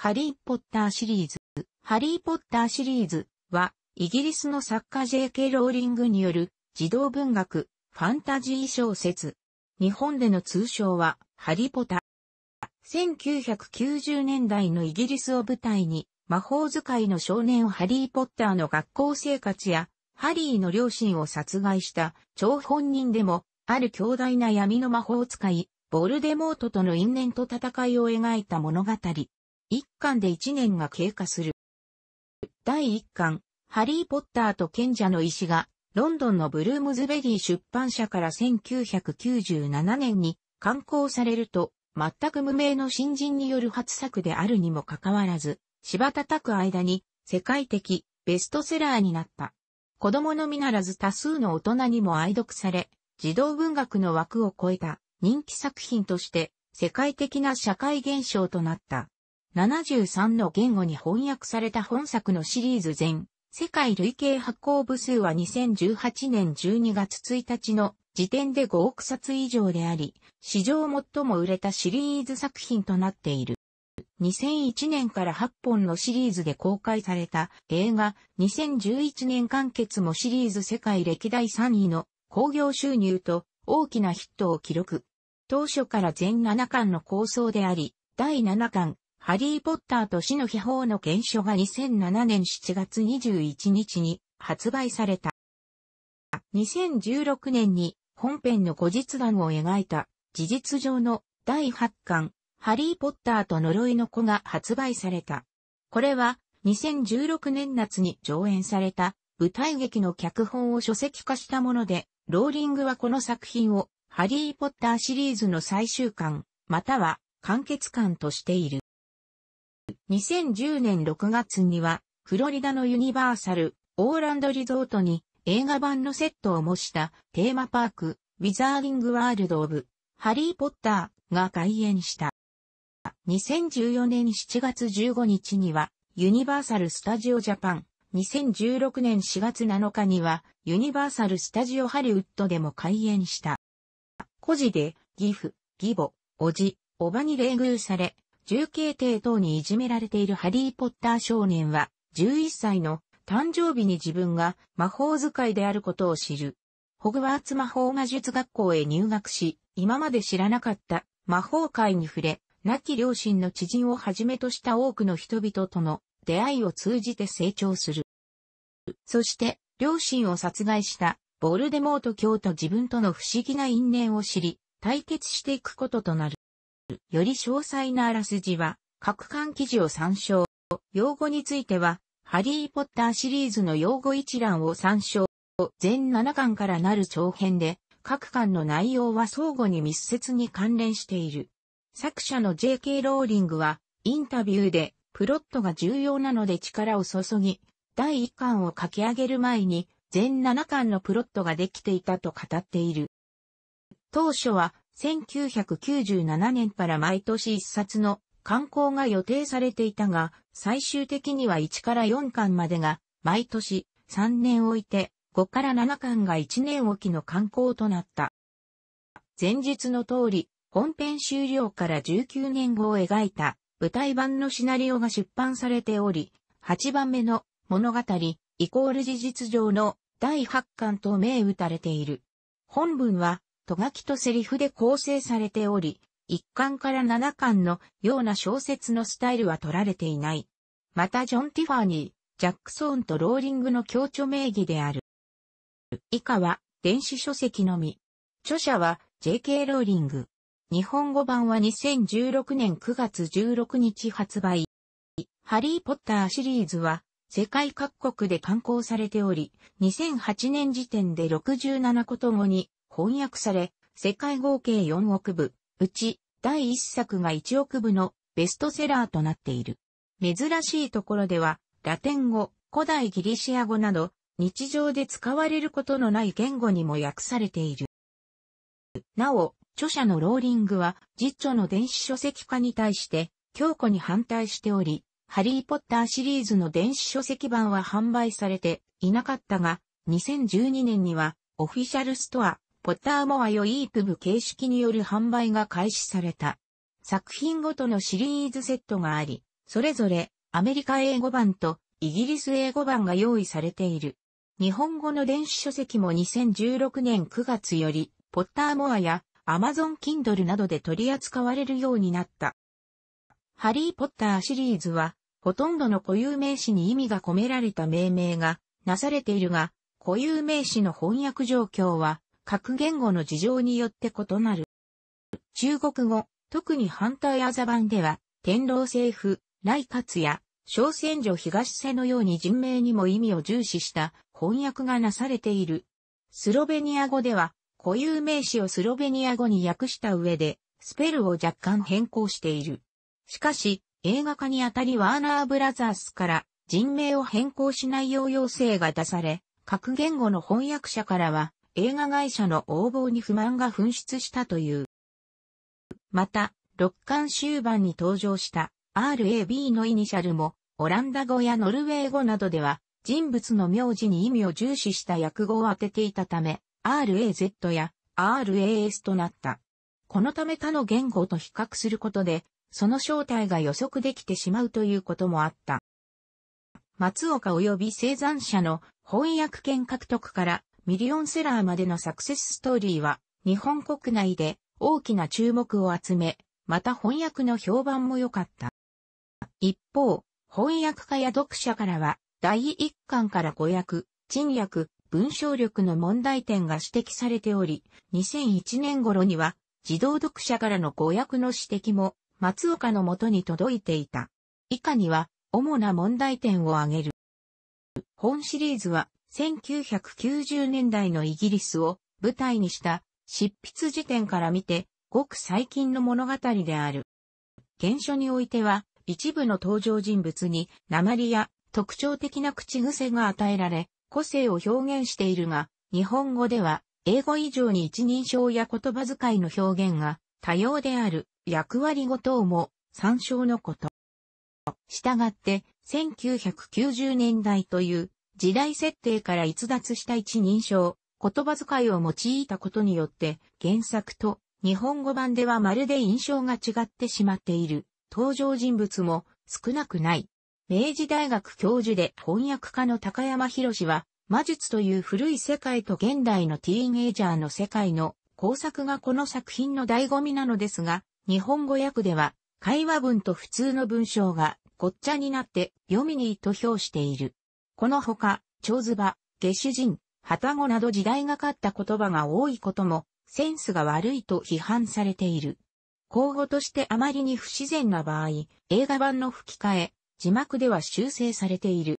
ハリー・ポッターシリーズ。ハリー・ポッターシリーズは、イギリスの作家 J.K. ローリングによる児童文学、ファンタジー小説。日本での通称は、ハリポタ。1990年代のイギリスを舞台に、魔法使いの少年ハリー・ポッターの学校生活や、ハリーの両親を殺害した超本人でも、ある強大な闇の魔法使い、ボルデモートとの因縁と戦いを描いた物語。一巻で一年が経過する。第一巻、ハリー・ポッターと賢者の石が、ロンドンのブルームズベリー出版社から1997年に刊行されると、全く無名の新人による初作であるにもかかわらず、芝叩く間に世界的ベストセラーになった。子供のみならず多数の大人にも愛読され、児童文学の枠を超えた人気作品として世界的な社会現象となった。73の言語に翻訳された本作のシリーズ全、世界累計発行部数は2018年12月1日の時点で5億冊以上であり、史上最も売れたシリーズ作品となっている。2001年から8本のシリーズで公開された映画、2011年完結もシリーズ世界歴代3位の興行収入と大きなヒットを記録。当初から全7巻の構想であり、第7巻、ハリー・ポッターと死の秘宝の原書が2007年7月21日に発売された。2016年に本編の後日談を描いた事実上の第8巻ハリー・ポッターと呪いの子が発売された。これは2016年夏に上演された舞台劇の脚本を書籍化したもので、ローリングはこの作品をハリー・ポッターシリーズの最終巻、または完結巻としている。2010年6月には、フロリダのユニバーサル、オーランドリゾートに映画版のセットを模したテーマパーク、ウィザーリングワールド・オブ・ハリー・ポッターが開園した。2014年7月15日には、ユニバーサル・スタジオ・ジャパン。2016年4月7日には、ユニバーサル・スタジオ・ハリウッドでも開園した。孤児で、義父、義母、おじ、おばに礼遇され、重慶帝等にいじめられているハリー・ポッター少年は、11歳の誕生日に自分が魔法使いであることを知る。ホグワーツ魔法魔術学校へ入学し、今まで知らなかった魔法界に触れ、亡き両親の知人をはじめとした多くの人々との出会いを通じて成長する。そして、両親を殺害したボルデモート教と自分との不思議な因縁を知り、対決していくこととなる。より詳細なあらすじは、各巻記事を参照。用語については、ハリーポッターシリーズの用語一覧を参照。全7巻からなる長編で、各巻の内容は相互に密接に関連している。作者の J.K. ローリングは、インタビューで、プロットが重要なので力を注ぎ、第1巻を書き上げる前に、全7巻のプロットができていたと語っている。当初は、1997年から毎年一冊の刊行が予定されていたが、最終的には1から4巻までが、毎年3年置いて、5から7巻が1年おきの刊行となった。前日の通り、本編終了から19年後を描いた舞台版のシナリオが出版されており、8番目の物語、イコール事実上の第8巻と銘打たれている。本文はとがきとセリフで構成されており、一巻から七巻のような小説のスタイルは取られていない。またジョン・ティファーニー、ジャックソーンとローリングの共著名義である。以下は電子書籍のみ。著者は J.K. ローリング。日本語版は2016年9月16日発売。ハリー・ポッターシリーズは世界各国で刊行されており、2008年時点で67個ともに翻訳され、世界合計4億部、うち第1作が1億部のベストセラーとなっている。珍しいところでは、ラテン語、古代ギリシア語など、日常で使われることのない言語にも訳されている。なお、著者のローリングは、実著の電子書籍化に対して、強固に反対しており、ハリーポッターシリーズの電子書籍版は販売されていなかったが、2012年には、オフィシャルストア、ポッターモアよイープブ形式による販売が開始された。作品ごとのシリーズセットがあり、それぞれアメリカ英語版とイギリス英語版が用意されている。日本語の電子書籍も2016年9月より、ポッターモアや Amazon Kindle などで取り扱われるようになった。ハリー・ポッターシリーズは、ほとんどの固有名詞に意味が込められた命名がなされているが、固有名詞の翻訳状況は各言語の事情によって異なる。中国語、特に反対アザ版では、天皇政府、来活や、小戦女東瀬のように人名にも意味を重視した翻訳がなされている。スロベニア語では、固有名詞をスロベニア語に訳した上で、スペルを若干変更している。しかし、映画化にあたりワーナーブラザースから人名を変更しないよう要請が出され、各言語の翻訳者からは、映画会社の横暴に不満が噴出したという。また、六巻終盤に登場した RAB のイニシャルも、オランダ語やノルウェー語などでは、人物の名字に意味を重視した訳語を当てていたため、RAZ や RAS となった。このため他の言語と比較することで、その正体が予測できてしまうということもあった。松岡及び生産者の翻訳権獲得からミリオンセラーまでのサクセスストーリーは、日本国内で大きな注目を集め、また翻訳の評判も良かった。一方、翻訳家や読者からは、第一巻から語訳、賃訳、文章力の問題点が指摘されており、2001年頃には、児童読者からの語訳の指摘も、松岡のもとに届いていた。以下には、主な問題点を挙げる。本シリーズは、1990年代のイギリスを舞台にした執筆時点から見て、ごく最近の物語である。原書においては、一部の登場人物に、鉛や特徴的な口癖が与えられ、個性を表現しているが、日本語では、英語以上に一人称や言葉遣いの表現が多様である役割ごとをも参照のこと。したがって、1990年代という時代設定から逸脱した一人称、言葉遣いを用いたことによって、原作と日本語版ではまるで印象が違ってしまっている。登場人物も少なくない。明治大学教授で翻訳家の高山博は、魔術という古い世界と現代のティーンエイジャーの世界の工作がこの作品の醍醐味なのですが、日本語訳では会話文と普通の文章がごっちゃになって読みにと評している。このほか、蝶ズバ、下手人、旗子など時代がかった言葉が多いことも、センスが悪いと批判されている。口語としてあまりに不自然な場合、映画版の吹き替え、字幕では修正されている。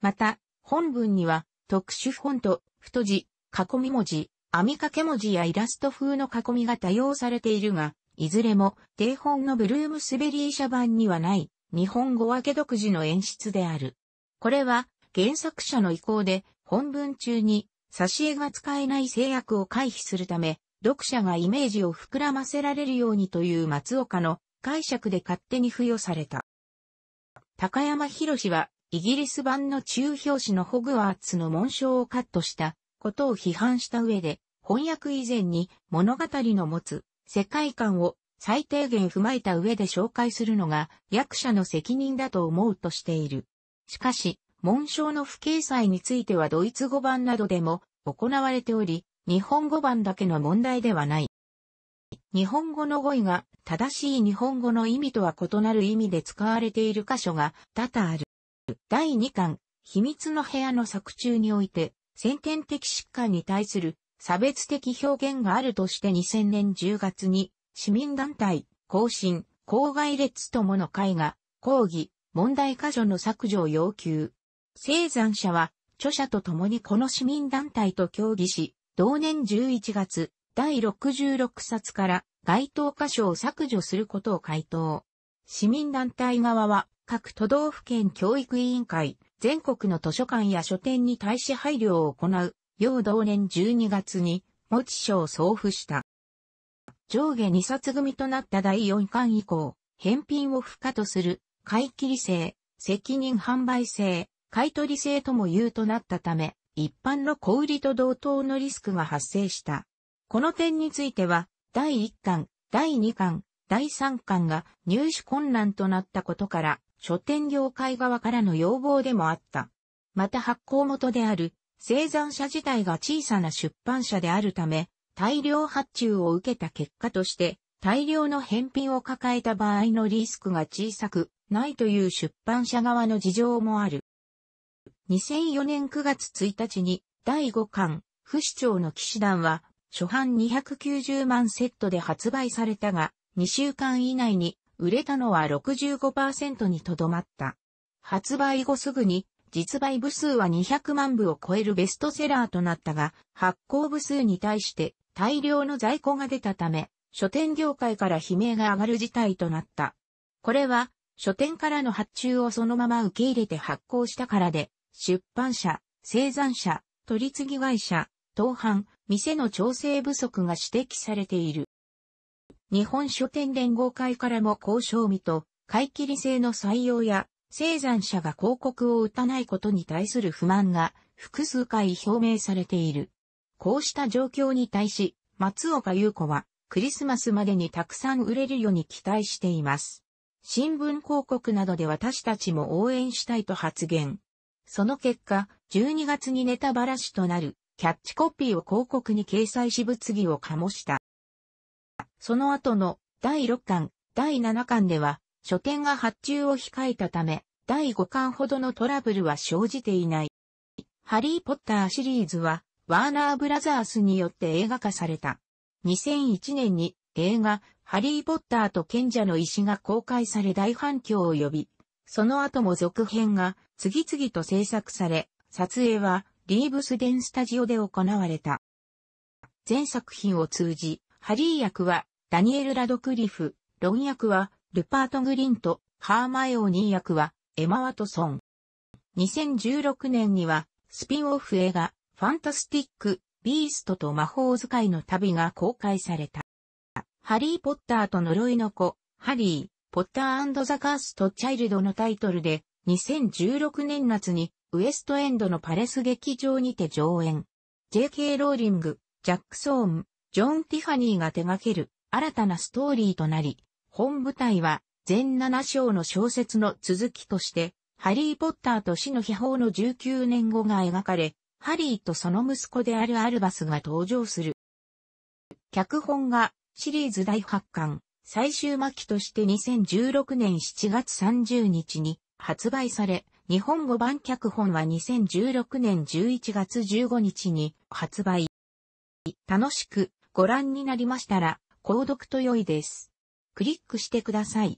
また、本文には、特殊フォント、太字、囲み文字、網掛け文字やイラスト風の囲みが多用されているが、いずれも、定本のブルームスベリー社版にはない、日本語分け独自の演出である。これは、原作者の意向で本文中に挿絵が使えない制約を回避するため、読者がイメージを膨らませられるようにという松岡の解釈で勝手に付与された。高山博士はイギリス版の中表紙のホグワーツの紋章をカットしたことを批判した上で、翻訳以前に物語の持つ世界観を最低限踏まえた上で紹介するのが役者の責任だと思うとしている。しかし、紋章の不掲載についてはドイツ語版などでも行われており、日本語版だけの問題ではない。日本語の語彙が正しい日本語の意味とは異なる意味で使われている箇所が多々ある。第2巻、秘密の部屋の作中において、先天的疾患に対する差別的表現があるとして2000年10月に市民団体、更新、公害列ともの会が抗議、問題箇所の削除を要求。生産者は、著者と共にこの市民団体と協議し、同年11月、第66冊から該当箇所を削除することを回答。市民団体側は、各都道府県教育委員会、全国の図書館や書店に対し配慮を行う、要同年12月に、持ち書を送付した。上下2冊組となった第4巻以降、返品を不可とする、買い切り制、責任販売制、買取制とも言うとなったため、一般の小売りと同等のリスクが発生した。この点については、第1巻、第2巻、第3巻が入手困難となったことから、書店業界側からの要望でもあった。また発行元である、生産者自体が小さな出版社であるため、大量発注を受けた結果として、大量の返品を抱えた場合のリスクが小さくないという出版社側の事情もある。2004年9月1日に第5巻、不死鳥の騎士団は、初版290万セットで発売されたが、2週間以内に売れたのは65%にとどまった。発売後すぐに、実売部数は200万部を超えるベストセラーとなったが、発行部数に対して大量の在庫が出たため、書店業界から悲鳴が上がる事態となった。これは、書店からの発注をそのまま受け入れて発行したからで、出版社、生産者、取次会社、当販、店の調整不足が指摘されている。日本書店連合会からも交渉見と、買い切り制の採用や、生産者が広告を打たないことに対する不満が複数回表明されている。こうした状況に対し、松岡優子は、クリスマスまでにたくさん売れるように期待しています。新聞広告などで私たちも応援したいと発言。その結果、12月にネタばらしとなる、キャッチコピーを広告に掲載し物議を醸した。その後の第6巻、第7巻では、書店が発注を控えたため、第5巻ほどのトラブルは生じていない。ハリー・ポッターシリーズは、ワーナー・ブラザースによって映画化された。2001年に映画、ハリー・ポッターと賢者の石が公開され大反響を呼び、その後も続編が次々と制作され、撮影はリーブスデンスタジオで行われた。全作品を通じ、ハリー役はダニエル・ラドクリフ、ロン役はルパート・グリント、ハーマイオニー役はエマ・ワトソン。2016年にはスピンオフ映画ファンタスティック・ビーストと魔法使いの旅が公開された。ハリー・ポッターと呪いの子、ハリー、ポッターザ・カースト・チャイルドのタイトルで、2016年夏に、ウエストエンドのパレス劇場にて上演。J.K. ローリング、ジャック・ソーン、ジョン・ティファニーが手掛ける新たなストーリーとなり、本舞台は全7章の小説の続きとして、ハリー・ポッターと死の秘宝の19年後が描かれ、ハリーとその息子であるアルバスが登場する。脚本がシリーズ第8巻、最終巻として2016年7月30日に発売され、日本語版脚本は2016年11月15日に発売。楽しくご覧になりましたら、購読と良いです。クリックしてください。